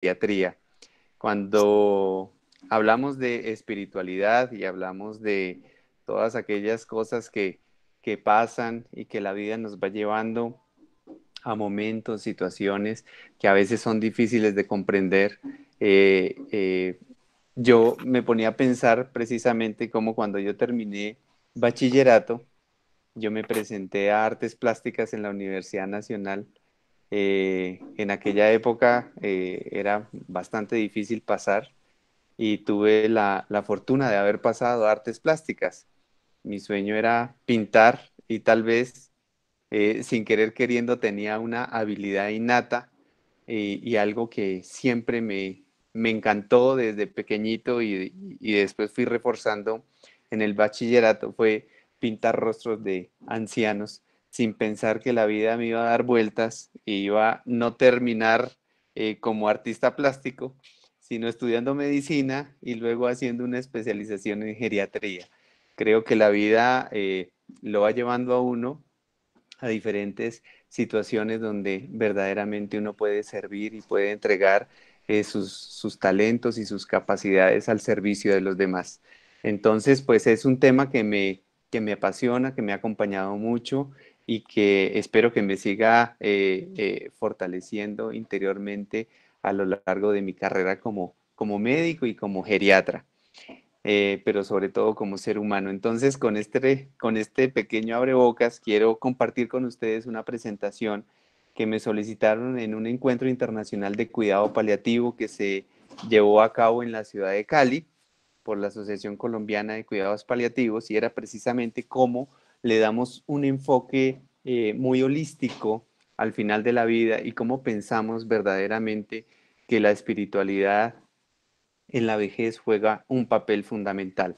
pediatría. Cuando hablamos de espiritualidad y hablamos de todas aquellas cosas que, pasan y que la vida nos va llevando a momentos, situaciones que a veces son difíciles de comprender. Eh, eh, yo me ponía a pensar precisamente como cuando yo terminé bachillerato, yo me presenté a artes plásticas en la Universidad Nacional eh, en aquella época eh, era bastante difícil pasar y tuve la, fortuna de haber pasado artes plásticas. Mi sueño era pintar y tal vez eh, sin querer queriendo tenía una habilidad innata y algo que siempre me, me encantó desde pequeñito y, y después fui reforzando en el bachillerato fue pintar rostros de ancianos sin pensar que la vida me iba a dar vueltas y e iba no terminar eh, como artista plástico, sino estudiando medicina y luego haciendo una especialización en geriatría. Creo que la vida eh, lo va llevando a uno a diferentes situaciones donde verdaderamente uno puede servir y puede entregar eh, sus, talentos y sus capacidades al servicio de los demás. Entonces, pues es un tema que me apasiona, que me ha acompañado mucho y que espero que me siga eh, eh, fortaleciendo interiormente a lo largo de mi carrera como, como médico y como geriatra, eh, pero sobre todo como ser humano. Entonces, con este, con este pequeño abrebocas, quiero compartir con ustedes una presentación que me solicitaron en un encuentro internacional de cuidado paliativo que se llevó a cabo en la ciudad de Cali por la Asociación Colombiana de Cuidados Paliativos y era precisamente cómo le damos un enfoque eh, muy holístico al final de la vida y cómo pensamos verdaderamente que la espiritualidad en la vejez juega un papel fundamental.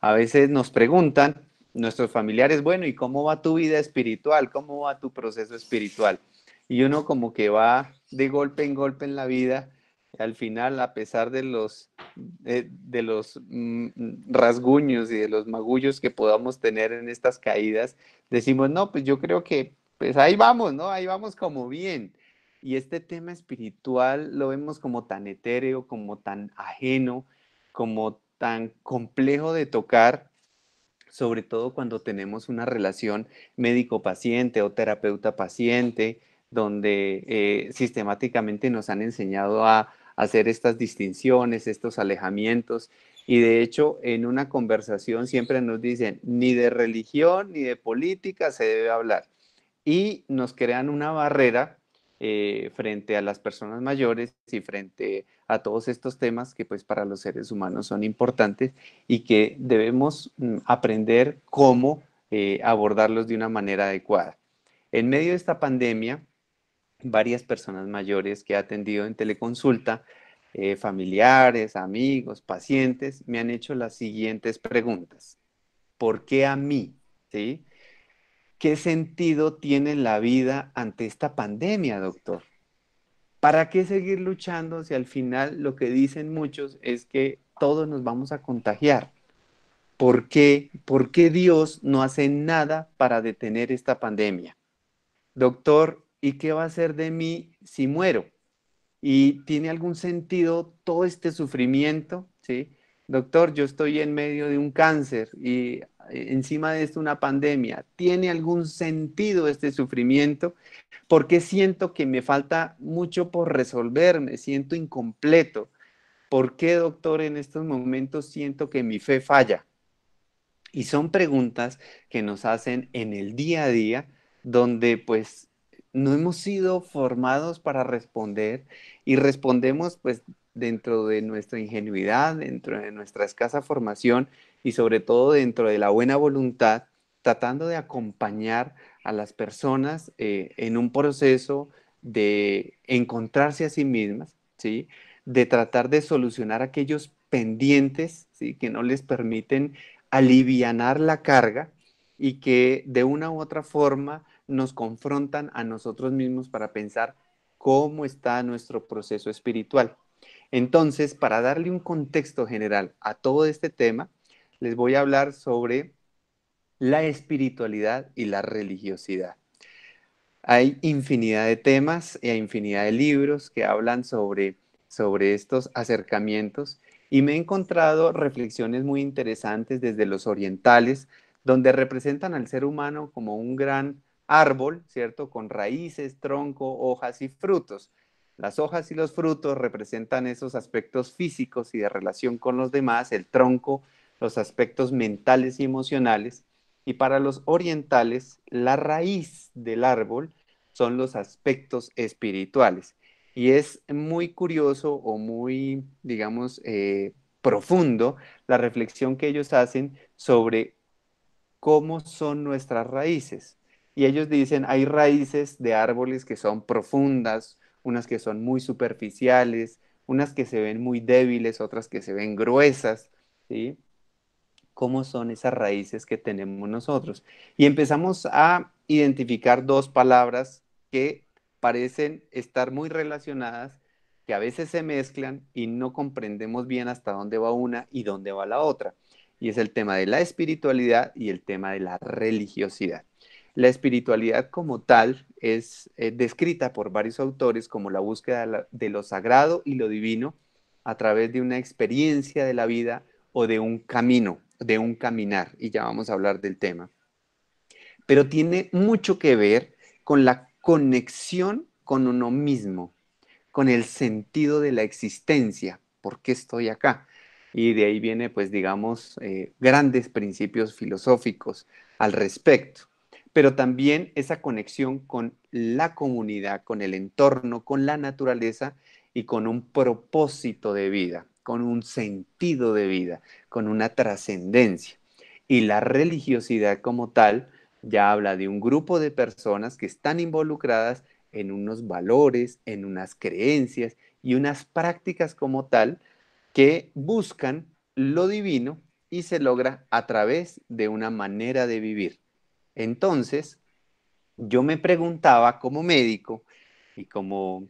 A veces nos preguntan nuestros familiares, bueno, ¿y cómo va tu vida espiritual? ¿Cómo va tu proceso espiritual? Y uno como que va de golpe en golpe en la vida al final, a pesar de los, de, los mm, mm, rasguños y de los magullos que podamos tener en estas caídas, decimos, no, pues yo creo que pues ahí vamos, ¿no? Ahí vamos como bien. Y este tema espiritual lo vemos como tan etéreo, como tan ajeno, como tan complejo de tocar, sobre todo cuando tenemos una relación médico-paciente o terapeuta-paciente, donde eh, sistemáticamente nos han enseñado a, hacer estas distinciones, estos alejamientos. Y de hecho, en una conversación siempre nos dicen, ni de religión ni de política se debe hablar. Y nos crean una barrera eh, frente a las personas mayores y frente a todos estos temas que pues para los seres humanos son importantes y que debemos mm, aprender cómo eh, abordarlos de una manera adecuada. En medio de esta pandemia, varias personas mayores que he atendido en teleconsulta, eh, familiares, amigos, pacientes, me han hecho las siguientes preguntas. ¿Por qué a mí? ¿Sí? ¿Qué sentido tiene la vida ante esta pandemia, doctor? ¿Para qué seguir luchando si al final lo que dicen muchos es que todos nos vamos a contagiar? ¿Por qué, ¿Por qué Dios no hace nada para detener esta pandemia? Doctor, ¿Y qué va a ser de mí si muero? ¿Y tiene algún sentido todo este sufrimiento? ¿Sí? Doctor, yo estoy en medio de un cáncer y eh, encima de esto una pandemia. ¿Tiene algún sentido este sufrimiento? Porque siento que me falta mucho por resolverme? siento incompleto. ¿Por qué, doctor, en estos momentos siento que mi fe falla? Y son preguntas que nos hacen en el día a día donde pues no hemos sido formados para responder y respondemos pues dentro de nuestra ingenuidad, dentro de nuestra escasa formación y sobre todo dentro de la buena voluntad, tratando de acompañar a las personas eh, en un proceso de encontrarse a sí mismas, ¿sí? de tratar de solucionar aquellos pendientes ¿sí? que no les permiten alivianar la carga y que de una u otra forma nos confrontan a nosotros mismos para pensar cómo está nuestro proceso espiritual. Entonces, para darle un contexto general a todo este tema, les voy a hablar sobre la espiritualidad y la religiosidad. Hay infinidad de temas y hay infinidad de libros que hablan sobre, sobre estos acercamientos y me he encontrado reflexiones muy interesantes desde los orientales, donde representan al ser humano como un gran árbol, ¿cierto? Con raíces, tronco, hojas y frutos. Las hojas y los frutos representan esos aspectos físicos y de relación con los demás, el tronco, los aspectos mentales y emocionales. Y para los orientales, la raíz del árbol son los aspectos espirituales. Y es muy curioso o muy, digamos, eh, profundo la reflexión que ellos hacen sobre cómo son nuestras raíces, y ellos dicen, hay raíces de árboles que son profundas, unas que son muy superficiales, unas que se ven muy débiles, otras que se ven gruesas, ¿sí? ¿Cómo son esas raíces que tenemos nosotros? Y empezamos a identificar dos palabras que parecen estar muy relacionadas, que a veces se mezclan y no comprendemos bien hasta dónde va una y dónde va la otra. Y es el tema de la espiritualidad y el tema de la religiosidad. La espiritualidad como tal es eh, descrita por varios autores como la búsqueda de lo sagrado y lo divino a través de una experiencia de la vida o de un camino, de un caminar, y ya vamos a hablar del tema. Pero tiene mucho que ver con la conexión con uno mismo, con el sentido de la existencia, por qué estoy acá. Y de ahí viene, pues, digamos, eh, grandes principios filosóficos al respecto pero también esa conexión con la comunidad, con el entorno, con la naturaleza y con un propósito de vida, con un sentido de vida, con una trascendencia. Y la religiosidad como tal ya habla de un grupo de personas que están involucradas en unos valores, en unas creencias y unas prácticas como tal que buscan lo divino y se logra a través de una manera de vivir entonces, yo me preguntaba como médico y como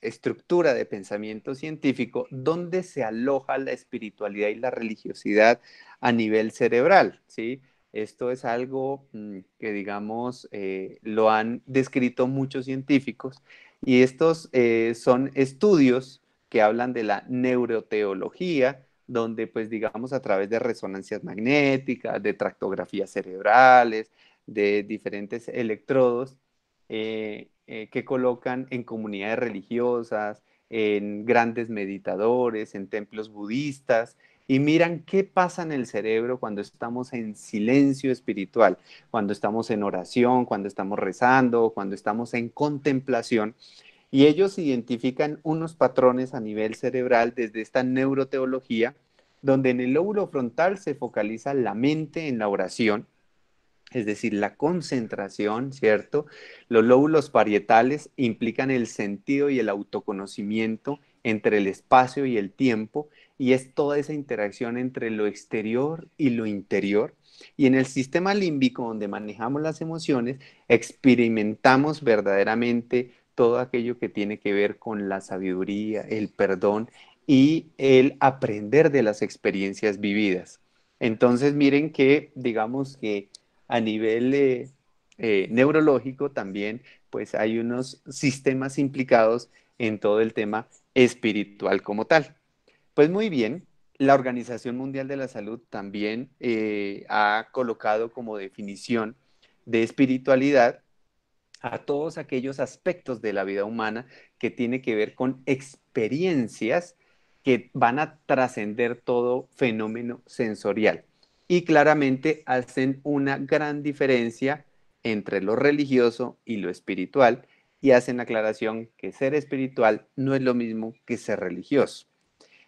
estructura de pensamiento científico, ¿dónde se aloja la espiritualidad y la religiosidad a nivel cerebral? Esto es algo mm, que, digamos, eh, lo han descrito muchos científicos y estos eh, son estudios que hablan de la neuroteología, donde pues digamos a través de resonancias magnéticas, de tractografías cerebrales, de diferentes electrodos eh, eh, que colocan en comunidades religiosas, en grandes meditadores, en templos budistas, y miran qué pasa en el cerebro cuando estamos en silencio espiritual, cuando estamos en oración, cuando estamos rezando, cuando estamos en contemplación. Y ellos identifican unos patrones a nivel cerebral desde esta neuroteología, donde en el lóbulo frontal se focaliza la mente en la oración, es decir, la concentración, ¿cierto? Los lóbulos parietales implican el sentido y el autoconocimiento entre el espacio y el tiempo, y es toda esa interacción entre lo exterior y lo interior. Y en el sistema límbico, donde manejamos las emociones, experimentamos verdaderamente todo aquello que tiene que ver con la sabiduría, el perdón y el aprender de las experiencias vividas. Entonces, miren que, digamos que a nivel eh, eh, neurológico también, pues hay unos sistemas implicados en todo el tema espiritual como tal. Pues muy bien, la Organización Mundial de la Salud también eh, ha colocado como definición de espiritualidad a todos aquellos aspectos de la vida humana que tiene que ver con experiencias que van a trascender todo fenómeno sensorial. Y claramente hacen una gran diferencia entre lo religioso y lo espiritual y hacen aclaración que ser espiritual no es lo mismo que ser religioso.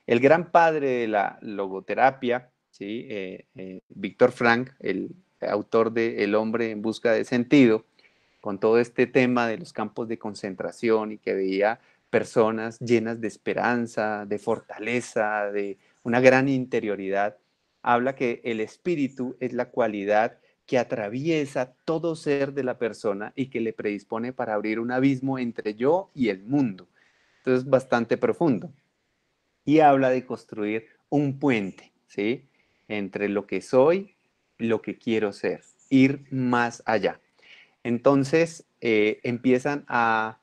El gran padre de la logoterapia, ¿sí? Eh, eh, Víctor Frank, el autor de El hombre en busca de sentido, con todo este tema de los campos de concentración y que veía personas llenas de esperanza, de fortaleza, de una gran interioridad, habla que el espíritu es la cualidad que atraviesa todo ser de la persona y que le predispone para abrir un abismo entre yo y el mundo. Entonces, bastante profundo. Y habla de construir un puente, ¿sí? Entre lo que soy, lo que quiero ser, ir más allá. Entonces eh, empiezan a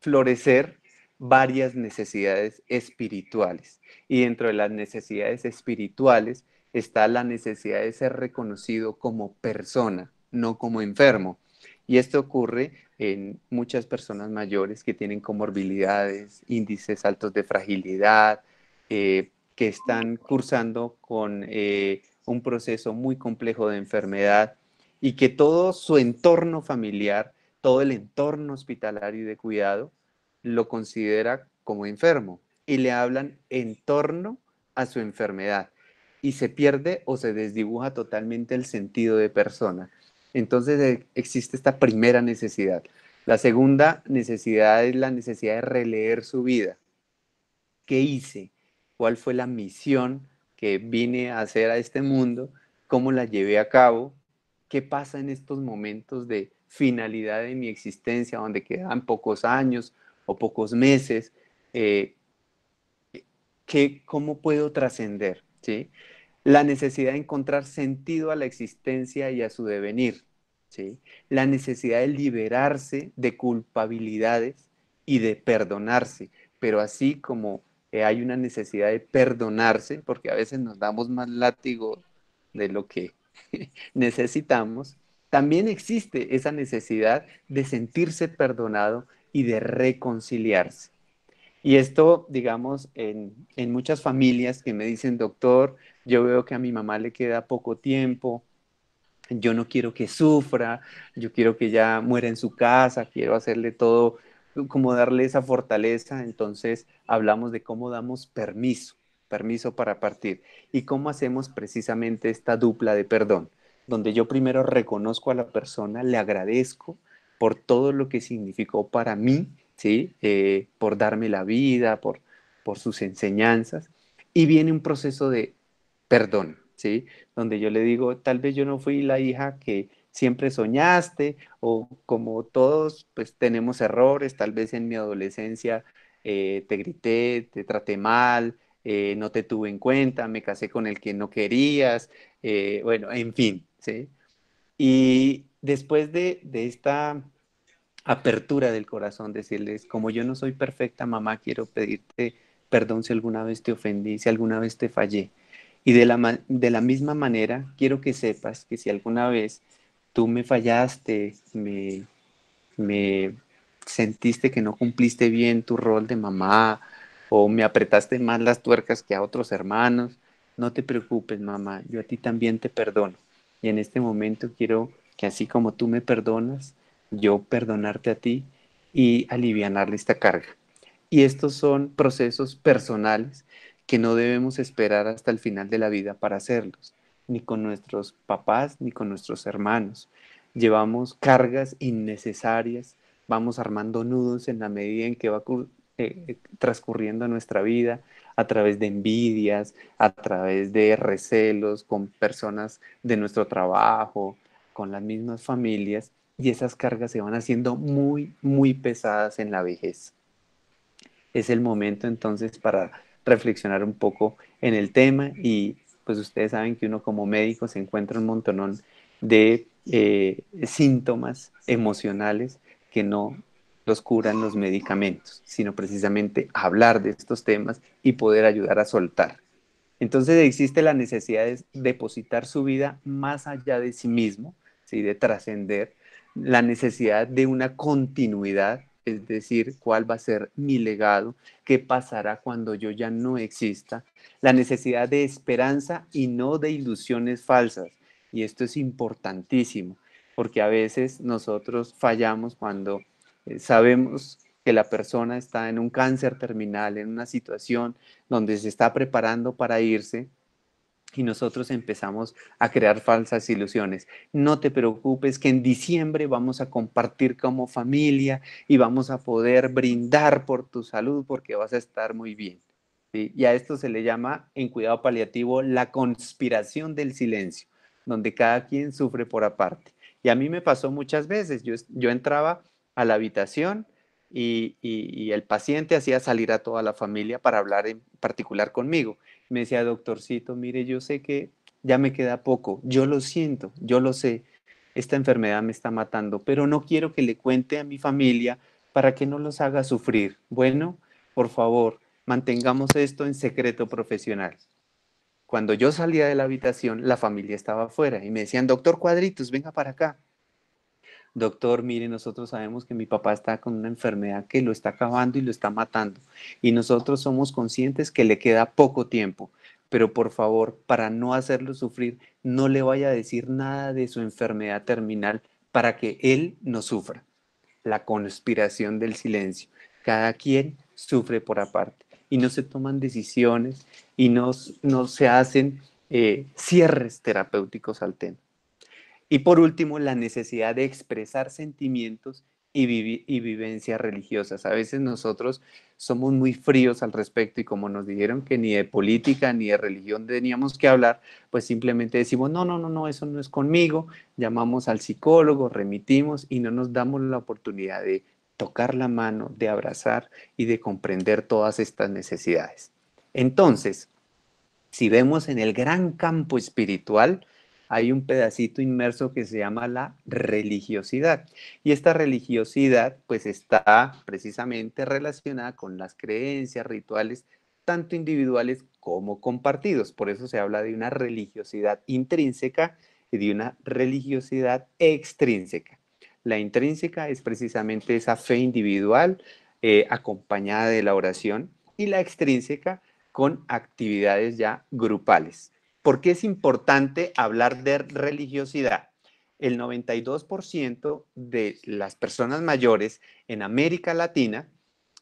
florecer varias necesidades espirituales. Y dentro de las necesidades espirituales está la necesidad de ser reconocido como persona, no como enfermo. Y esto ocurre en muchas personas mayores que tienen comorbilidades, índices altos de fragilidad, eh, que están cursando con eh, un proceso muy complejo de enfermedad y que todo su entorno familiar, todo el entorno hospitalario y de cuidado lo considera como enfermo y le hablan en torno a su enfermedad y se pierde o se desdibuja totalmente el sentido de persona. Entonces eh, existe esta primera necesidad. La segunda necesidad es la necesidad de releer su vida. ¿Qué hice? ¿Cuál fue la misión que vine a hacer a este mundo? ¿Cómo la llevé a cabo? ¿Qué pasa en estos momentos de finalidad de mi existencia, donde quedan pocos años o pocos meses? Eh, ¿Cómo puedo trascender? La necesidad de encontrar sentido a la existencia y a su devenir. La necesidad de liberarse de culpabilidades y de perdonarse. Pero así como eh, hay una necesidad de perdonarse, porque a veces nos damos más látigo de lo que necesitamos, también existe esa necesidad de sentirse perdonado y de reconciliarse. Y esto, digamos, en, muchas familias que me dicen, doctor, yo veo que a mi mamá le queda poco tiempo, yo no quiero que sufra, yo quiero que ya muera en su casa, quiero hacerle todo, como darle esa fortaleza. Entonces hablamos de cómo damos permiso permiso para partir. ¿Y cómo hacemos precisamente esta dupla de perdón? Donde yo primero reconozco a la persona, le agradezco por todo lo que significó para mí, ¿sí? Eh, por darme la vida, por, por sus enseñanzas. Y viene un proceso de perdón, ¿sí? Donde yo le digo, tal vez yo no fui la hija que siempre soñaste o como todos, pues tenemos errores, tal vez en mi adolescencia eh, te grité, te traté mal, eh, no te tuve en cuenta, me casé con el que no querías, eh, bueno, en fin, ¿sí? Y después de, esta apertura del corazón, decirles, como yo no soy perfecta, mamá, quiero pedirte perdón si alguna vez te ofendí, si alguna vez te fallé. Y de la, de la misma manera, quiero que sepas que si alguna vez tú me fallaste, me, me sentiste que no cumpliste bien tu rol de mamá, o me apretaste más las tuercas que a otros hermanos. No te preocupes, mamá, yo a ti también te perdono. Y en este momento quiero que así como tú me perdonas, yo perdonarte a ti y aliviarle esta carga. Y estos son procesos personales que no debemos esperar hasta el final de la vida para hacerlos, ni con nuestros papás, ni con nuestros hermanos. Llevamos cargas innecesarias, vamos armando nudos en la medida en que va eh, transcurriendo nuestra vida a través de envidias, a través de recelos con personas de nuestro trabajo, con las mismas familias, y esas cargas se van haciendo muy, muy pesadas en la vejez. Es el momento entonces para reflexionar un poco en el tema y pues ustedes saben que uno como médico se encuentra un montonón de eh, síntomas emocionales que no los curan los medicamentos, sino precisamente hablar de estos temas y poder ayudar a soltar. Entonces existe la necesidad de depositar su vida más allá de sí mismo, ¿sí? de trascender, la necesidad de una continuidad, es decir, cuál va a ser mi legado, qué pasará cuando yo ya no exista, la necesidad de esperanza y no de ilusiones falsas. Y esto es importantísimo, porque a veces nosotros fallamos cuando eh, sabemos que la persona está en un cáncer terminal, en una situación donde se está preparando para irse y nosotros empezamos a crear falsas ilusiones. No te preocupes que en diciembre vamos a compartir como familia y vamos a poder brindar por tu salud porque vas a estar muy bien. Y a esto se le llama en cuidado paliativo la conspiración del silencio, donde cada quien sufre por aparte. Y a mí me pasó muchas veces, yo entraba a la habitación y, el paciente hacía salir a toda la familia para hablar en particular conmigo. Me decía, doctorcito, mire, yo sé que ya me queda poco, yo lo siento, yo lo sé, esta enfermedad me está matando, pero no quiero que le cuente a mi familia para que no los haga sufrir. Bueno, por favor, mantengamos esto en secreto profesional. Cuando yo salía de la habitación, la familia estaba afuera y me decían, doctor Cuadritos, venga para acá doctor, mire, nosotros sabemos que mi papá está con una enfermedad que lo está acabando y lo está matando. Y nosotros somos conscientes que le queda poco tiempo. Pero por favor, para no hacerlo sufrir, no le vaya a decir nada de su enfermedad terminal para que él no sufra. La conspiración del silencio. Cada quien sufre por aparte y no se toman decisiones y no, no se hacen eh, cierres terapéuticos al tema. Y por último, la necesidad de expresar sentimientos y, vivencias religiosas. A veces nosotros somos muy fríos al respecto y como nos dijeron que ni de política ni de religión teníamos que hablar, pues simplemente decimos, no, no, no, no, eso no es conmigo, llamamos al psicólogo, remitimos y no nos damos la oportunidad de tocar la mano, de abrazar y de comprender todas estas necesidades. Entonces, si vemos en el gran campo espiritual, hay un pedacito inmerso que se llama la religiosidad. Y esta religiosidad pues está precisamente relacionada con las creencias, rituales, tanto individuales como compartidos. Por eso se habla de una religiosidad intrínseca y de una religiosidad extrínseca. La intrínseca es precisamente esa fe individual eh, acompañada de la oración y la extrínseca con actividades ya grupales. ¿Por qué es importante hablar de religiosidad? El 92% de las personas mayores en América Latina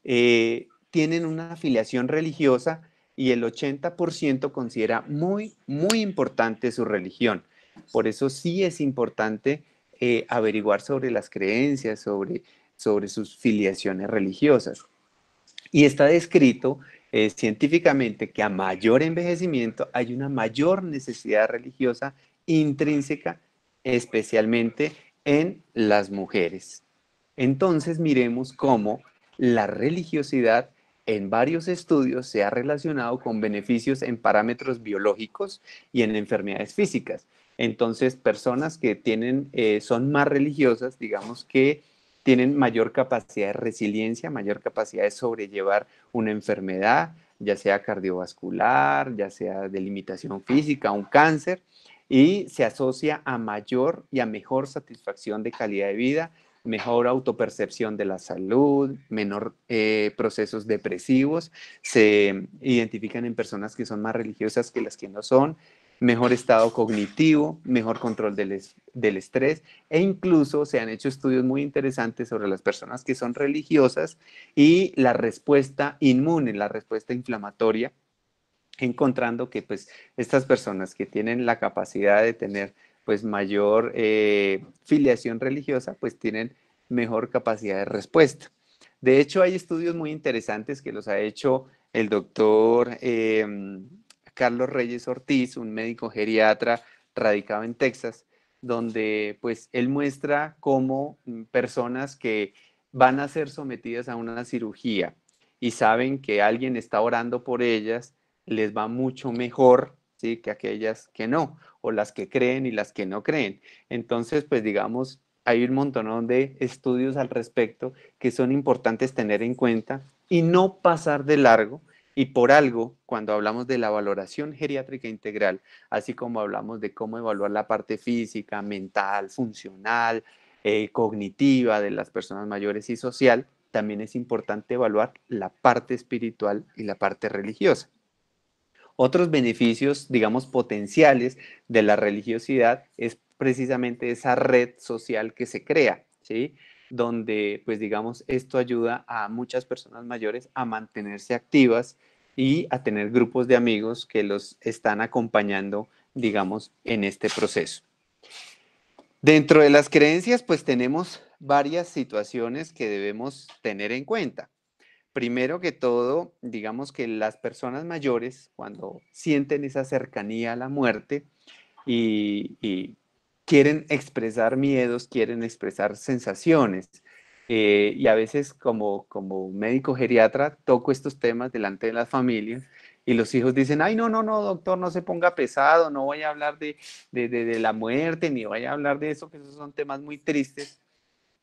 eh, tienen una afiliación religiosa y el 80% considera muy, muy importante su religión. Por eso sí es importante eh, averiguar sobre las creencias, sobre, sobre sus filiaciones religiosas. Y está descrito eh, científicamente que a mayor envejecimiento hay una mayor necesidad religiosa intrínseca, especialmente en las mujeres. Entonces miremos cómo la religiosidad en varios estudios se ha relacionado con beneficios en parámetros biológicos y en enfermedades físicas. Entonces, personas que tienen, eh, son más religiosas, digamos que tienen mayor capacidad de resiliencia, mayor capacidad de sobrellevar una enfermedad, ya sea cardiovascular, ya sea de limitación física, un cáncer, y se asocia a mayor y a mejor satisfacción de calidad de vida, mejor autopercepción de la salud, menor eh, procesos depresivos, se identifican en personas que son más religiosas que las que no son, mejor estado cognitivo, mejor control del, estrés e incluso se han hecho estudios muy interesantes sobre las personas que son religiosas y la respuesta inmune, la respuesta inflamatoria, encontrando que pues estas personas que tienen la capacidad de tener pues mayor eh, filiación religiosa pues tienen mejor capacidad de respuesta. De hecho hay estudios muy interesantes que los ha hecho el doctor... Em, Carlos Reyes Ortiz, un médico geriatra radicado en Texas, donde pues él muestra cómo mm, personas que van a ser sometidas a una cirugía y saben que alguien está orando por ellas, les va mucho mejor ¿sí? que aquellas que no, o las que creen y las que no creen. Entonces, pues digamos, hay un montón de estudios al respecto que son importantes tener en cuenta y no pasar de largo y por algo, cuando hablamos de la valoración geriátrica integral, así como hablamos de cómo evaluar la parte física, mental, funcional, eh, cognitiva de las personas mayores y social, también es importante evaluar la parte espiritual y la parte religiosa. Otros beneficios, digamos, potenciales de la religiosidad es precisamente esa red social que se crea, ¿sí? donde pues digamos esto ayuda a muchas personas mayores a mantenerse activas y a tener grupos de amigos que los están acompañando digamos en este proceso. Dentro de las creencias pues tenemos varias situaciones que debemos tener en cuenta. Primero que todo, digamos que las personas mayores cuando sienten esa cercanía a la muerte y, quieren expresar miedos, quieren expresar sensaciones. Eh, y a veces como, como médico geriatra toco estos temas delante de las familias y los hijos dicen, ay, no, no, no, doctor, no se ponga pesado, no voy a hablar de, la muerte, ni voy a hablar de eso, que esos son temas muy tristes.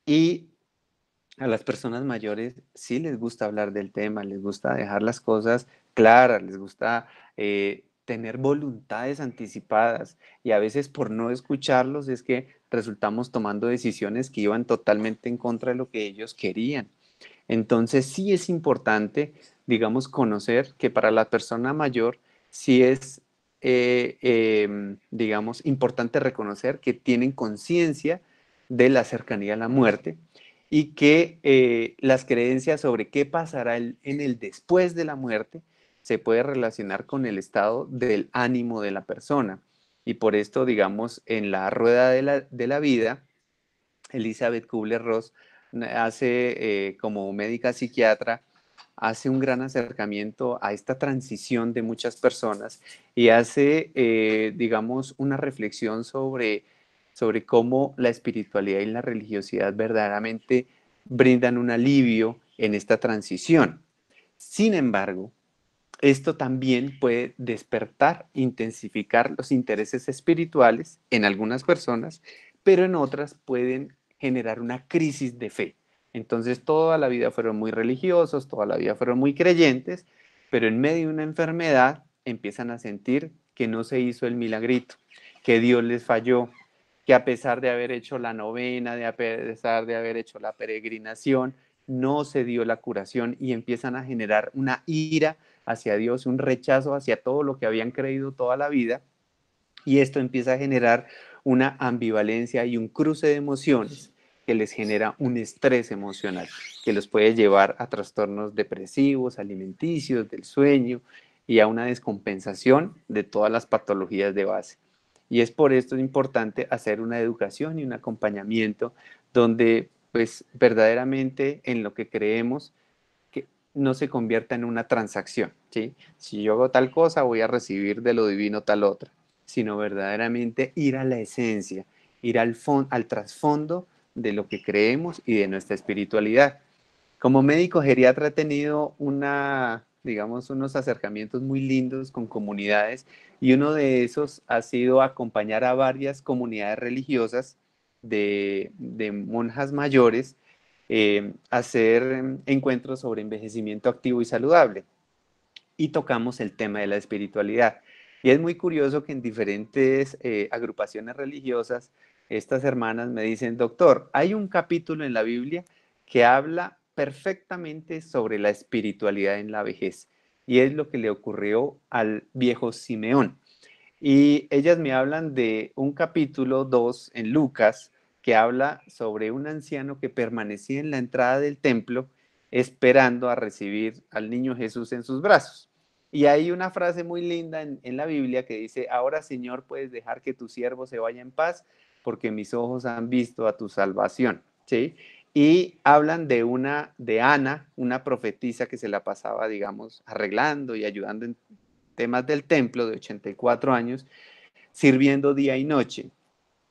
Y a las personas mayores sí les gusta hablar del tema, les gusta dejar las cosas claras, les gusta eh, tener voluntades anticipadas y a veces por no escucharlos es que resultamos tomando decisiones que iban totalmente en contra de lo que ellos querían. Entonces sí es importante, digamos, conocer que para la persona mayor sí es, eh, em, digamos, importante reconocer que tienen conciencia de la cercanía a la muerte y que eh, las creencias sobre qué pasará en el después de la muerte se puede relacionar con el estado del ánimo de la persona. Y por esto, digamos, en la rueda de la, vida, Elizabeth Kubler-Ross hace, eh, como médica psiquiatra, hace un gran acercamiento a esta transición de muchas personas y hace, eh, digamos, una reflexión sobre, sobre cómo la espiritualidad y la religiosidad verdaderamente brindan un alivio en esta transición. Sin embargo, esto también puede despertar, intensificar los intereses espirituales en algunas personas, pero en otras pueden generar una crisis de fe. Entonces toda la vida fueron muy religiosos, toda la vida fueron muy creyentes, pero en medio de una enfermedad empiezan a sentir que no se hizo el milagrito, que Dios les falló, que a pesar de haber hecho la novena, de a pesar de haber hecho la peregrinación, no se dio la curación y empiezan a generar una ira hacia Dios, un rechazo hacia todo lo que habían creído toda la vida. Y esto empieza a generar una ambivalencia y un cruce de emociones que les genera un estrés emocional, que los puede llevar a trastornos depresivos, alimenticios, del sueño y a una descompensación de todas las patologías de base. Y es por esto importante hacer una educación y un acompañamiento donde pues verdaderamente en lo que creemos no se convierta en una transacción, ¿sí? Si yo hago tal cosa, voy a recibir de lo divino tal otra, sino verdaderamente ir a la esencia, ir al, al trasfondo de lo que creemos y de nuestra espiritualidad. Como médico geriatra he tenido unos acercamientos muy lindos con comunidades y uno de esos ha sido acompañar a varias comunidades religiosas de monjas mayores eh, hacer encuentros sobre envejecimiento activo y saludable. Y tocamos el tema de la espiritualidad. Y es muy curioso que en diferentes eh, agrupaciones religiosas, estas hermanas me dicen, doctor, hay un capítulo en la Biblia que habla perfectamente sobre la espiritualidad en la vejez. Y es lo que le ocurrió al viejo Simeón. Y ellas me hablan de un capítulo 2 en Lucas, que habla sobre un anciano que permanecía en la entrada del templo esperando a recibir al niño Jesús en sus brazos. Y hay una frase muy linda en, la Biblia que dice, ahora Señor puedes dejar que tu siervo se vaya en paz porque mis ojos han visto a tu salvación. ¿Sí? Y hablan de una, de Ana, una profetisa que se la pasaba, digamos, arreglando y ayudando en temas del templo de 84 años, sirviendo día y noche.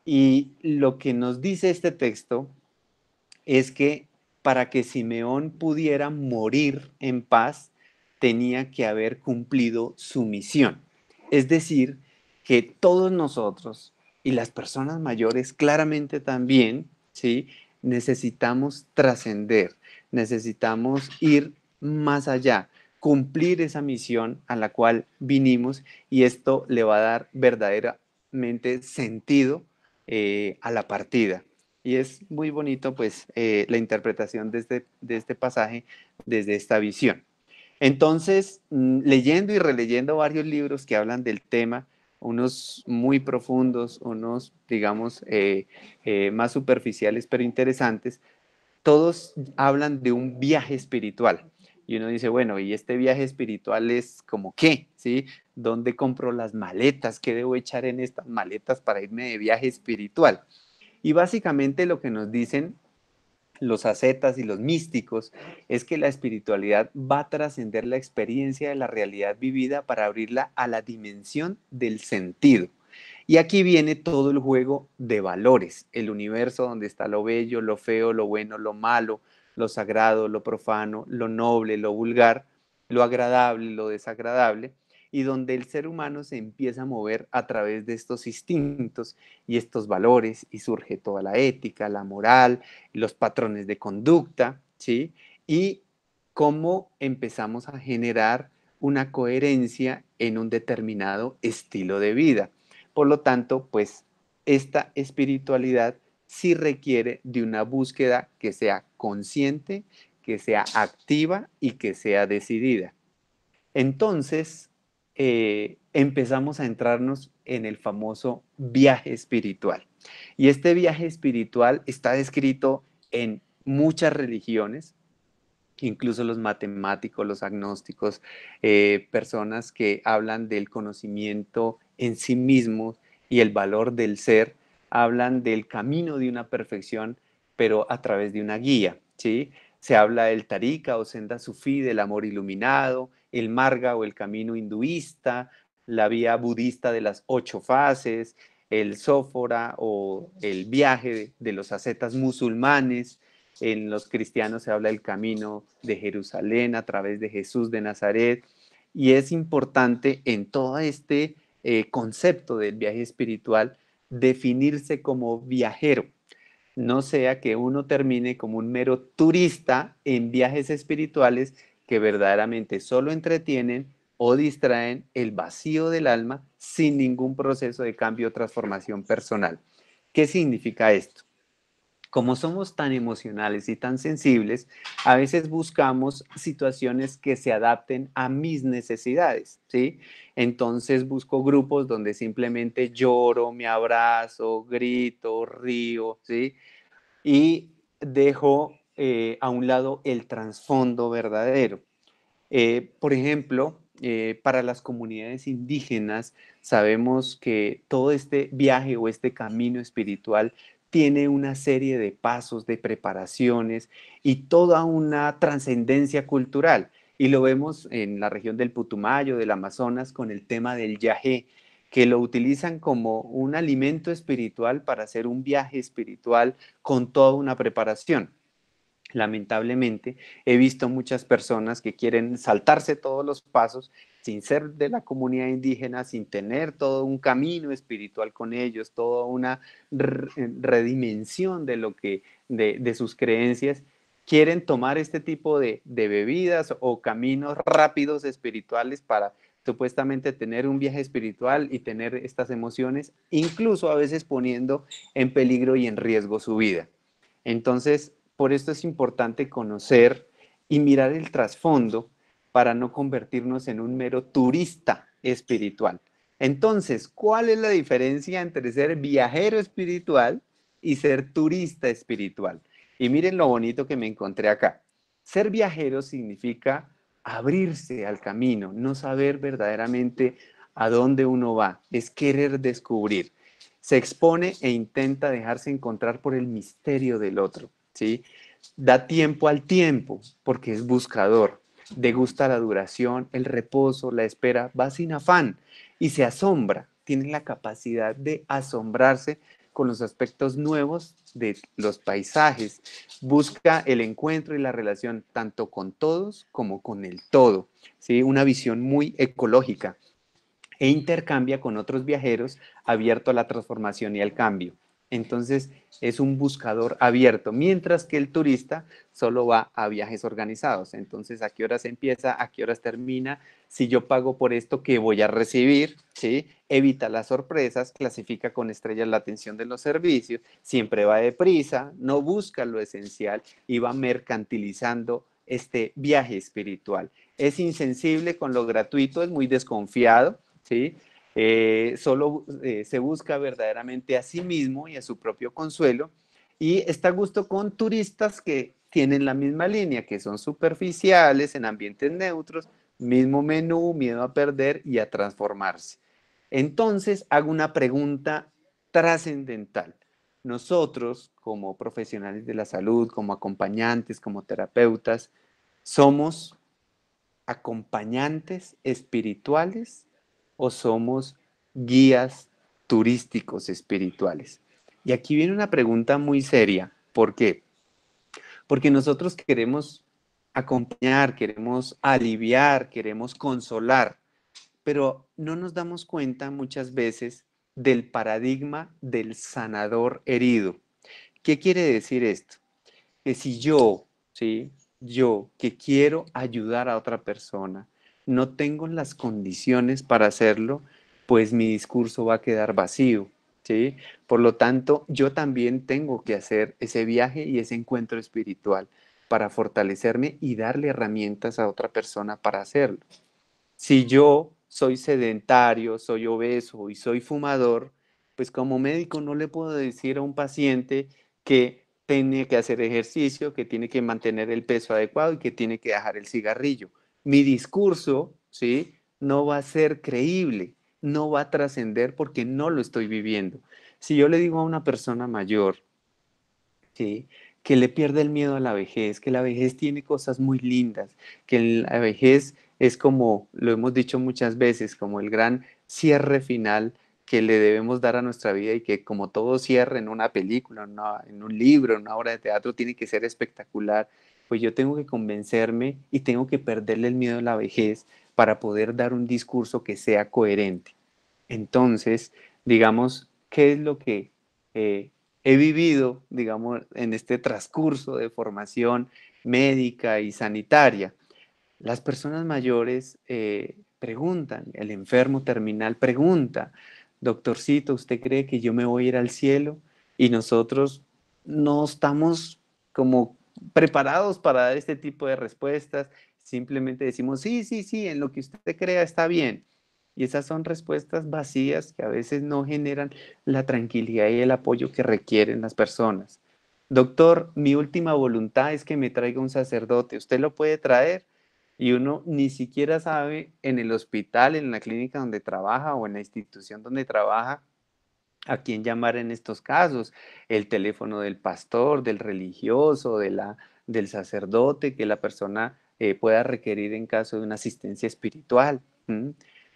Y lo que nos dice este texto es que para que Simeón pudiera morir en paz, tenía que haber cumplido su misión. Es decir, que todos nosotros y las personas mayores claramente también, ¿sí? Necesitamos trascender, necesitamos ir más allá, cumplir esa misión a la cual vinimos y esto le va a dar verdaderamente sentido eh, a la partida. Y es muy bonito pues eh, la interpretación de este, de este pasaje desde esta visión. Entonces, mm, leyendo y releyendo varios libros que hablan del tema, unos muy profundos, unos, digamos, eh, más superficiales, pero interesantes, todos hablan de un viaje espiritual y uno dice, bueno, ¿y este viaje espiritual es como qué? ¿Sí? ¿Dónde compro las maletas? ¿Qué debo echar en estas maletas para irme de viaje espiritual? Y básicamente lo que nos dicen los ascetas y los místicos es que la espiritualidad va a trascender la experiencia de la realidad vivida para abrirla a la dimensión del sentido. Y aquí viene todo el juego de valores, el universo donde está lo bello, lo feo, lo bueno, lo malo, lo sagrado, lo profano, lo noble, lo vulgar, lo agradable, lo desagradable, y donde el ser humano se empieza a mover a través de estos instintos y estos valores, y surge toda la ética, la moral, los patrones de conducta, ¿sí? Y cómo empezamos a generar una coherencia en un determinado estilo de vida. Por lo tanto, pues esta espiritualidad si requiere de una búsqueda que sea consciente, que sea activa y que sea decidida. Entonces, eh, empezamos a entrarnos en el famoso viaje espiritual. Y este viaje espiritual está descrito en muchas religiones, incluso los matemáticos, los agnósticos, eh, personas que hablan del conocimiento en sí mismo y el valor del ser, hablan del camino de una perfección, pero a través de una guía, ¿sí? Se habla del tarika o senda sufí, del amor iluminado, el marga o el camino hinduista, la vía budista de las ocho fases, el sófora o el viaje de, los ascetas musulmanes, en los cristianos se habla del camino de Jerusalén a través de Jesús de Nazaret. Y es importante en todo este eh, concepto del viaje espiritual definirse como viajero. No sea que uno termine como un mero turista en viajes espirituales que verdaderamente solo entretienen o distraen el vacío del alma sin ningún proceso de cambio o transformación personal. ¿Qué significa esto? como somos tan emocionales y tan sensibles, a veces buscamos situaciones que se adapten a mis necesidades, ¿sí? Entonces busco grupos donde simplemente lloro, me abrazo, grito, río, ¿sí? Y dejo eh, a un lado el trasfondo verdadero. Eh, por ejemplo, eh, para las comunidades indígenas sabemos que todo este viaje o este camino espiritual tiene una serie de pasos, de preparaciones y toda una trascendencia cultural. Y lo vemos en la región del Putumayo, del Amazonas, con el tema del yajé, que lo utilizan como un alimento espiritual para hacer un viaje espiritual con toda una preparación. Lamentablemente, he visto muchas personas que quieren saltarse todos los pasos sin ser de la comunidad indígena, sin tener todo un camino espiritual con ellos, toda una eh, redimensión de lo que, de, sus creencias, quieren tomar este tipo de, de, bebidas o caminos rápidos espirituales para supuestamente tener un viaje espiritual y tener estas emociones, incluso a veces poniendo en peligro y en riesgo su vida. Entonces, por esto es importante conocer y mirar el trasfondo para no convertirnos en un mero turista espiritual. Entonces, ¿cuál es la diferencia entre ser viajero espiritual y ser turista espiritual? Y miren lo bonito que me encontré acá. Ser viajero significa abrirse al camino, no saber verdaderamente a dónde uno va, es querer descubrir. Se expone e intenta dejarse encontrar por el misterio del otro, ¿sí? Da tiempo al tiempo porque es buscador, degusta la duración, el reposo, la espera, va sin afán y se asombra, tiene la capacidad de asombrarse con los aspectos nuevos de los paisajes, busca el encuentro y la relación tanto con todos como con el todo, ¿sí? una visión muy ecológica e intercambia con otros viajeros abierto a la transformación y al cambio. Entonces es un buscador abierto, mientras que el turista solo va a viajes organizados. Entonces, ¿a qué horas empieza? ¿A qué horas termina? Si yo pago por esto, ¿qué voy a recibir? ¿Sí? Evita las sorpresas, clasifica con estrellas la atención de los servicios, siempre va deprisa, no busca lo esencial y va mercantilizando este viaje espiritual. Es insensible con lo gratuito, es muy desconfiado, ¿sí? Eh, solo eh, se busca verdaderamente a sí mismo y a su propio consuelo, y está a gusto con turistas que tienen la misma línea, que son superficiales, en ambientes neutros, mismo menú, miedo a perder y a transformarse. Entonces, hago una pregunta trascendental. Nosotros, como profesionales de la salud, como acompañantes, como terapeutas, somos acompañantes espirituales o somos guías turísticos espirituales? Y aquí viene una pregunta muy seria. ¿Por qué? Porque nosotros queremos acompañar, queremos aliviar, queremos consolar, pero no nos damos cuenta muchas veces del paradigma del sanador herido. ¿Qué quiere decir esto? Que si yo, ¿sí? Yo que quiero ayudar a otra persona, no tengo las condiciones para hacerlo, pues mi discurso va a quedar vacío. ¿sí? Por lo tanto, yo también tengo que hacer ese viaje y ese encuentro espiritual para fortalecerme y darle herramientas a otra persona para hacerlo. Si yo soy sedentario, soy obeso y soy fumador, pues como médico no le puedo decir a un paciente que tiene que hacer ejercicio, que tiene que mantener el peso adecuado y que tiene que dejar el cigarrillo mi discurso, ¿sí? No va a ser creíble, no va a trascender porque no lo estoy viviendo. Si yo le digo a una persona mayor, ¿sí? Que le pierde el miedo a la vejez, que la vejez tiene cosas muy lindas, que la vejez es como, lo hemos dicho muchas veces, como el gran cierre final que le debemos dar a nuestra vida y que como todo cierre en una película, en un libro, en una obra de teatro, tiene que ser espectacular pues yo tengo que convencerme y tengo que perderle el miedo a la vejez para poder dar un discurso que sea coherente. Entonces, digamos, ¿qué es lo que eh, he vivido, digamos, en este transcurso de formación médica y sanitaria? Las personas mayores eh, preguntan, el enfermo terminal pregunta, doctorcito, ¿usted cree que yo me voy a ir al cielo? Y nosotros no estamos como preparados para dar este tipo de respuestas. Simplemente decimos, sí, sí, sí, en lo que usted crea está bien. Y esas son respuestas vacías que a veces no generan la tranquilidad y el apoyo que requieren las personas. Doctor, mi última voluntad es que me traiga un sacerdote. ¿Usted lo puede traer? Y uno ni siquiera sabe en el hospital, en la clínica donde trabaja o en la institución donde trabaja, a quién llamar en estos casos, el teléfono del pastor, del religioso, de la, del sacerdote que la persona eh, pueda requerir en caso de una asistencia espiritual.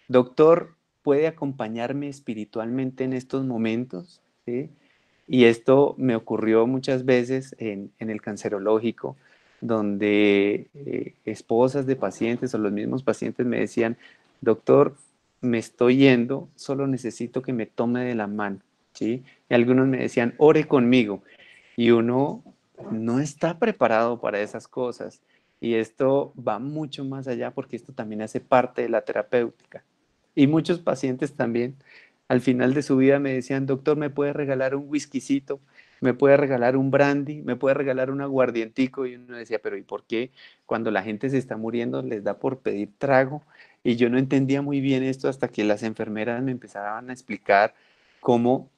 Doctor, ¿puede acompañarme espiritualmente en estos momentos? Y esto me ocurrió muchas veces en, el cancerológico, donde eh, esposas de pacientes o los mismos pacientes me decían, doctor, me estoy yendo, solo necesito que me tome de la mano, ¿sí? Y algunos me decían, ore conmigo. Y uno no está preparado para esas cosas. Y esto va mucho más allá porque esto también hace parte de la terapéutica. Y muchos pacientes también al final de su vida me decían, doctor, ¿me puede regalar un whiskycito? ¿Me puede regalar un brandy? ¿Me puede regalar un aguardientico? Y uno decía, pero ¿y por qué cuando la gente se está muriendo les da por pedir trago? Y yo no entendía muy bien esto hasta que las enfermeras me empezaron a explicar cómo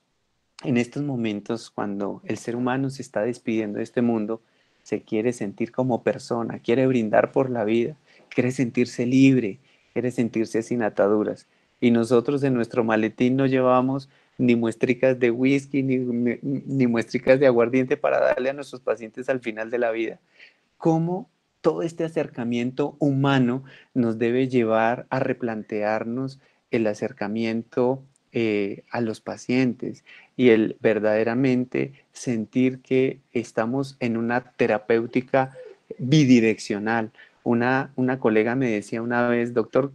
en estos momentos, cuando el ser humano se está despidiendo de este mundo, se quiere sentir como persona, quiere brindar por la vida, quiere sentirse libre, quiere sentirse sin ataduras. Y nosotros en nuestro maletín no llevamos ni muestricas de whisky, ni, ni, ni muestricas de aguardiente para darle a nuestros pacientes al final de la vida. ¿Cómo todo este acercamiento humano nos debe llevar a replantearnos el acercamiento eh, a los pacientes y el verdaderamente sentir que estamos en una terapéutica bidireccional. Una, colega me decía una vez, doctor